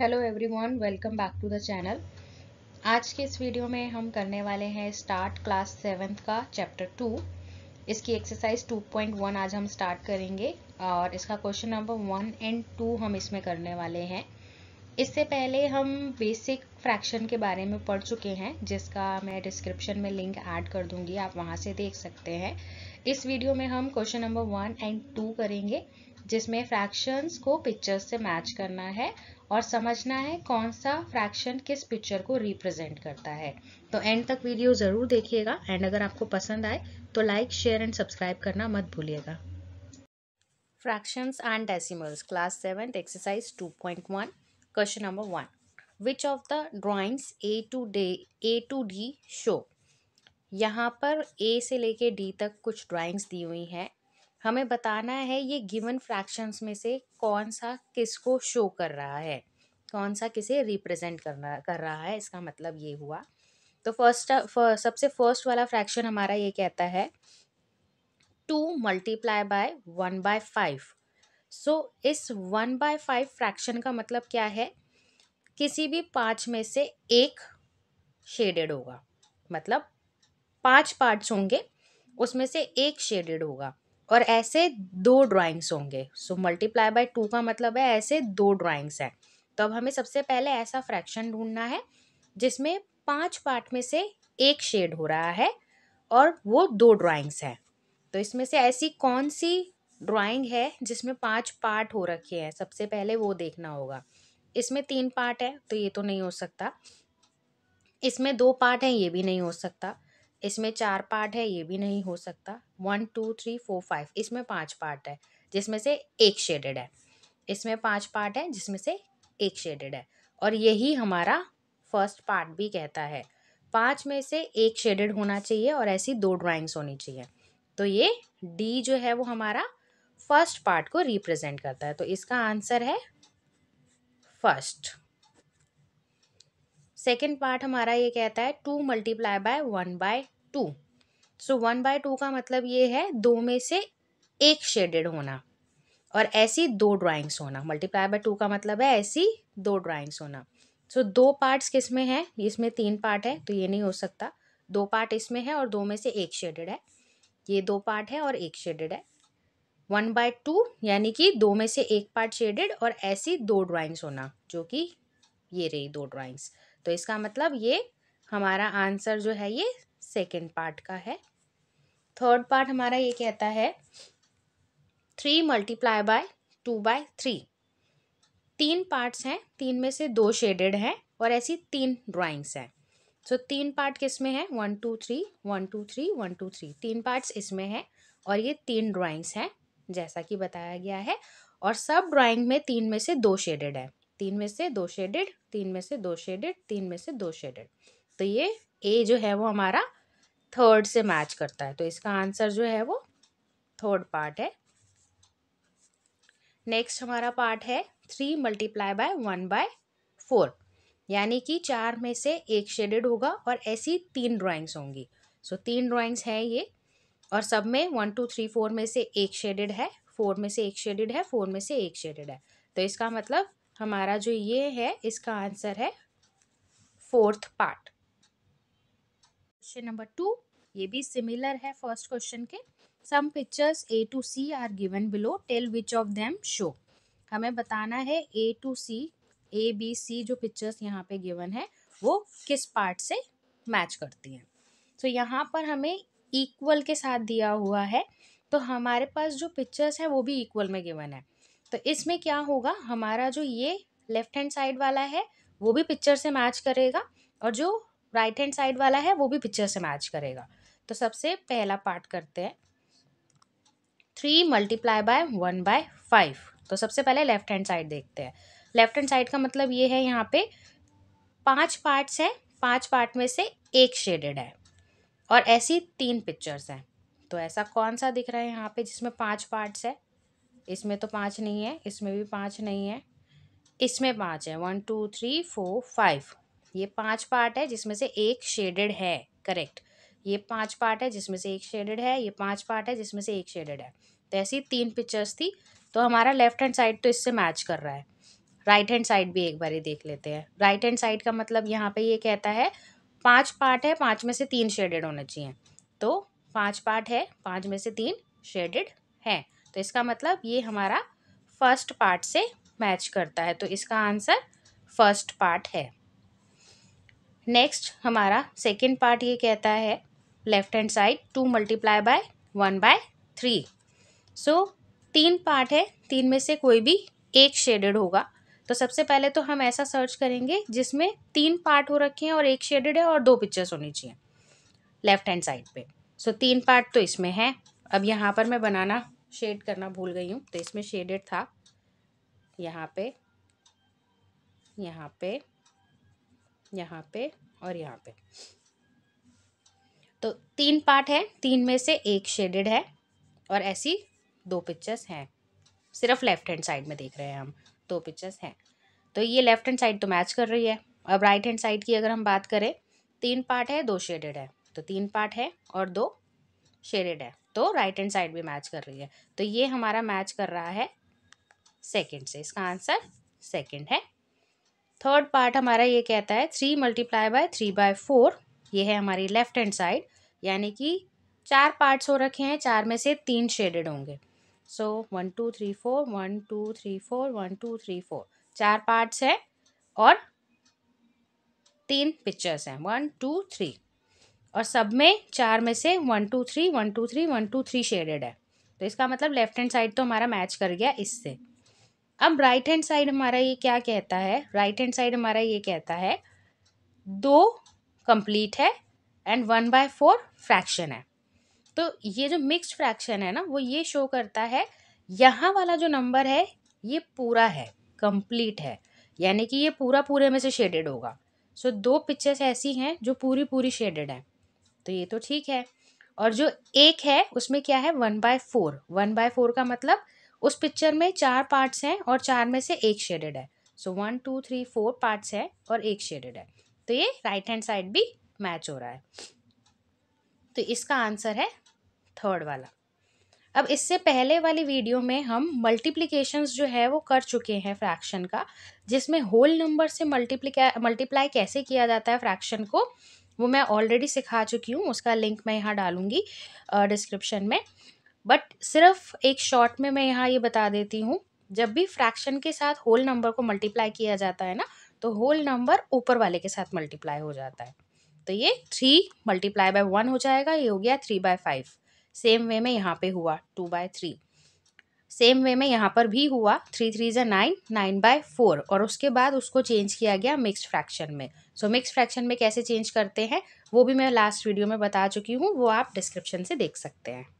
hello everyone welcome back to the channel आज के इस वीडियो में हम करने वाले हैं स्टार्ट क्लास सेवेंथ का चैप्टर टू इसकी एक्सरसाइज 2.1 आज हम स्टार्ट करेंगे और इसका question number one and two हम इसमें करने वाले हैं इससे पहले हम बेसिक फ्रैक्शन के बारे में पढ़ चुके हैं जिसका मैं डिस्क्रिप्शन में लिंक ऐड कर दूंगी आप वहाँ से देख सकते हैं इस वीडियो में हम question number one and two करेंगे जिसमें फ्रैक्शंस को पिक्चर्स से मैच करना है और समझना है कौन सा फ्रैक्शन किस पिक्चर को रिप्रेजेंट करता है तो एंड तक वीडियो ज़रूर देखिएगा एंड अगर आपको पसंद आए तो लाइक शेयर एंड सब्सक्राइब करना मत भूलिएगा fractions and decimals class seventh exercise two point one question number one which of the drawings A to D A to D show यहाँ पर ए से लेके डी तक कुछ ड्राॅइंग्स दी हुई हैं हमें बताना है ये गिवन फ्रैक्शंस में से कौन सा किसको शो कर रहा है कौन सा किसे रिप्रेजेंट करना कर रहा है इसका मतलब ये हुआ तो फर्स्ट सबसे फर्स्ट वाला फ्रैक्शन हमारा ये कहता है two multiply by one by five so इस वन बाय फाइव फ्रैक्शन का मतलब क्या है किसी भी पाँच में से एक शेडेड होगा मतलब पांच पार्ट्स होंगे उसमें से एक शेडेड होगा और ऐसे दो ड्राइंग्स होंगे सो मल्टीप्लाई बाय टू का मतलब है ऐसे दो ड्राइंग्स हैं तो अब हमें सबसे पहले ऐसा फ्रैक्शन ढूंढना है जिसमें पांच पार्ट में से एक शेड हो रहा है और वो दो ड्राइंग्स हैं तो इसमें से ऐसी कौन सी ड्राइंग है जिसमें पांच पार्ट हो रखे हैं सबसे पहले वो देखना होगा इसमें तीन पार्ट है तो ये तो नहीं हो सकता इसमें दो पार्ट हैं ये भी नहीं हो सकता इसमें चार पार्ट है ये भी नहीं हो सकता one two three four five इसमें पांच पार्ट है जिसमें से एक शेडेड है इसमें पांच पार्ट है जिसमें से एक शेडेड है और यही हमारा फर्स्ट पार्ट भी कहता है पाँच में से एक शेडेड होना चाहिए और ऐसी दो ड्राइंग्स होनी चाहिए तो ये डी जो है वो हमारा फर्स्ट पार्ट को रिप्रेजेंट करता है तो इसका आंसर है फर्स्ट सेकेंड पार्ट हमारा ये कहता है two multiply by one by two so one by two का मतलब ये है दो में से एक शेडेड होना और ऐसी दो ड्राइंग्स होना मल्टीप्लाई बाय टू का मतलब है ऐसी दो ड्राइंग्स होना सो so, दो पार्ट्स किस में है इसमें तीन पार्ट है तो ये नहीं हो सकता दो पार्ट इसमें है और दो में से एक शेडेड है ये दो पार्ट है और एक शेडेड है वन बाय टू यानी कि दो में से एक पार्ट शेडेड और ऐसी दो ड्राइंग्स होना जो कि ये रही दो ड्राइंग्स तो इसका मतलब ये हमारा आंसर जो है ये सेकेंड पार्ट का है थर्ड पार्ट हमारा ये कहता है three multiply by two by three तीन पार्ट्स हैं तीन में से दो शेडेड हैं और ऐसी तीन ड्राइंग्स हैं सो so, तीन पार्ट किस में है one two three one two three one two three तीन पार्ट्स इसमें हैं और ये तीन ड्राइंग्स हैं जैसा कि बताया गया है और सब ड्राइंग में तीन में से दो शेडेड है तीन में से दो शेडेड तीन में से दो शेडेड तीन में से दो शेडेड तो ये ए जो है वो हमारा थर्ड से मैच करता है तो इसका आंसर जो है वो थर्ड पार्ट है नेक्स्ट हमारा पार्ट है three multiply by one by four यानी कि चार में से एक शेडेड होगा और ऐसी तीन ड्राइंग्स होंगी सो so, तीन ड्राइंग्स हैं ये और सब में वन टू थ्री फोर में से एक शेडेड है फोर में से एक शेडेड है फोर में से एक शेडेड है तो इसका मतलब हमारा जो ये है इसका आंसर है fourth part question number two ये भी सिमिलर है फर्स्ट क्वेश्चन के some pictures A to C are given below tell which of them show हमें बताना है ए to C A B C जो पिक्चर्स यहाँ पे गिवन है वो किस पार्ट से मैच करती हैं तो so, यहाँ पर हमें इक्वल के साथ दिया हुआ है तो हमारे पास जो पिक्चर्स हैं वो भी इक्वल में गिवन है तो इसमें क्या होगा हमारा जो ये लेफ्ट हैंड साइड वाला है वो भी पिक्चर से मैच करेगा और जो राइट हैंड साइड वाला है वो भी पिक्चर से मैच करेगा तो सबसे पहला पार्ट करते हैं three multiply by one by five तो सबसे पहले लेफ्ट हैंड साइड देखते हैं लेफ्ट हैंड साइड का मतलब ये है यहाँ पे पांच पार्ट्स हैं पांच पार्ट में से एक शेडेड है और ऐसी तीन पिक्चर्स हैं तो ऐसा कौन सा दिख रहा है यहाँ पे जिसमें पांच पार्ट्स है इसमें तो पांच नहीं है इसमें भी पांच नहीं है इसमें पांच है one two three four five ये पांच पार्ट है जिसमें से एक शेडेड है करेक्ट ये पांच पार्ट है जिसमें से एक शेडेड है ये पांच पार्ट है जिसमें से एक शेडेड है तो ऐसी तीन पिक्चर्स थी तो हमारा लेफ्ट हैंड साइड तो इससे मैच कर रहा है राइट हैंड साइड भी एक बार ही देख लेते हैं राइट हैंड साइड का मतलब यहाँ पे ये कहता है पांच पार्ट है पांच में से तीन शेडेड होना चाहिए तो पांच पार्ट है पांच में से तीन शेडेड है तो इसका मतलब ये हमारा फर्स्ट पार्ट से मैच करता है तो इसका आंसर फर्स्ट पार्ट है नेक्स्ट हमारा सेकेंड पार्ट ये कहता है left hand side two multiply by one by three so तीन पार्ट है तीन में से कोई भी एक शेडेड होगा तो सबसे पहले तो हम ऐसा सर्च करेंगे जिसमें तीन पार्ट हो रखे हैं और एक शेडेड है और दो पिक्चर्स होनी चाहिए लेफ्ट हैंड साइड पे सो so, तीन पार्ट तो इसमें है अब यहाँ पर मैं बनाना शेड करना भूल गई हूँ तो इसमें शेडेड था यहाँ पे यहाँ पे यहाँ पे और यहाँ पे तो तीन पार्ट है तीन में से एक शेडेड है और ऐसी दो पिक्चर्स हैं सिर्फ लेफ्ट हैंड साइड में देख रहे हैं हम दो पिक्चर्स हैं तो ये लेफ्ट हैंड साइड तो मैच कर रही है अब राइट हैंड साइड की अगर हम बात करें तीन पार्ट है दो शेडेड है तो तीन पार्ट है और दो शेडेड है तो राइट हैंड साइड भी मैच कर रही है तो ये हमारा मैच कर रहा है सेकेंड से इसका आंसर सेकेंड है थर्ड पार्ट हमारा ये कहता है three multiply by three by four ये है हमारी लेफ़्ट हैंड साइड यानी कि चार पार्ट्स हो रखे हैं चार में से तीन शेडेड होंगे so one two three four one two three four one two three four चार पार्ट्स हैं और तीन पिक्चर्स हैं वन टू थ्री और सब में चार में से one two three one two three one two three shaded है तो इसका मतलब लेफ्ट हैंड साइड तो हमारा मैच कर गया इससे अब राइट हैंड साइड हमारा ये क्या कहता है राइट हैंड साइड हमारा ये कहता है दो कंप्लीट है and one by four fraction है तो ये जो मिक्स्ड फ्रैक्शन है ना वो ये शो करता है यहाँ वाला जो नंबर है ये पूरा है कंप्लीट है यानी कि ये पूरा पूरे में से शेडेड होगा सो दो पिक्चर्स ऐसी हैं जो पूरी पूरी शेडेड हैं तो ये तो ठीक है और जो एक है उसमें क्या है one by four one by four का मतलब उस पिक्चर में चार पार्ट्स हैं और चार में से एक शेडेड है so one two three four parts है और एक शेडेड है तो ये राइट हैंड साइड भी मैच हो रहा है तो इसका आंसर है थर्ड वाला अब इससे पहले वाली वीडियो में हम मल्टीप्लीकेशन जो है वो कर चुके हैं फ्रैक्शन का जिसमें होल नंबर से मल्टीप्लीका मल्टीप्लाई कैसे किया जाता है फ्रैक्शन को वो मैं ऑलरेडी सिखा चुकी हूँ उसका लिंक मैं यहाँ डालूँगी डिस्क्रिप्शन में बट सिर्फ एक शॉर्ट में मैं यहाँ ये बता देती हूँ जब भी फ्रैक्शन के साथ होल नंबर को मल्टीप्लाई किया जाता है ना तो होल नंबर ऊपर वाले के साथ मल्टीप्लाई हो जाता है तो ये थ्री मल्टीप्लाई बाय वन हो जाएगा ये हो गया three by five same way में यहाँ पे हुआ two by three same way में यहाँ पर भी हुआ थ्री थ्री ज़ा नाइन नाइन बाय फोर और उसके बाद उसको चेंज किया गया मिक्स फ्रैक्शन में सो मिक्स फ्रैक्शन में कैसे चेंज करते हैं वो भी मैं लास्ट वीडियो में बता चुकी हूँ वो आप डिस्क्रिप्शन से देख सकते हैं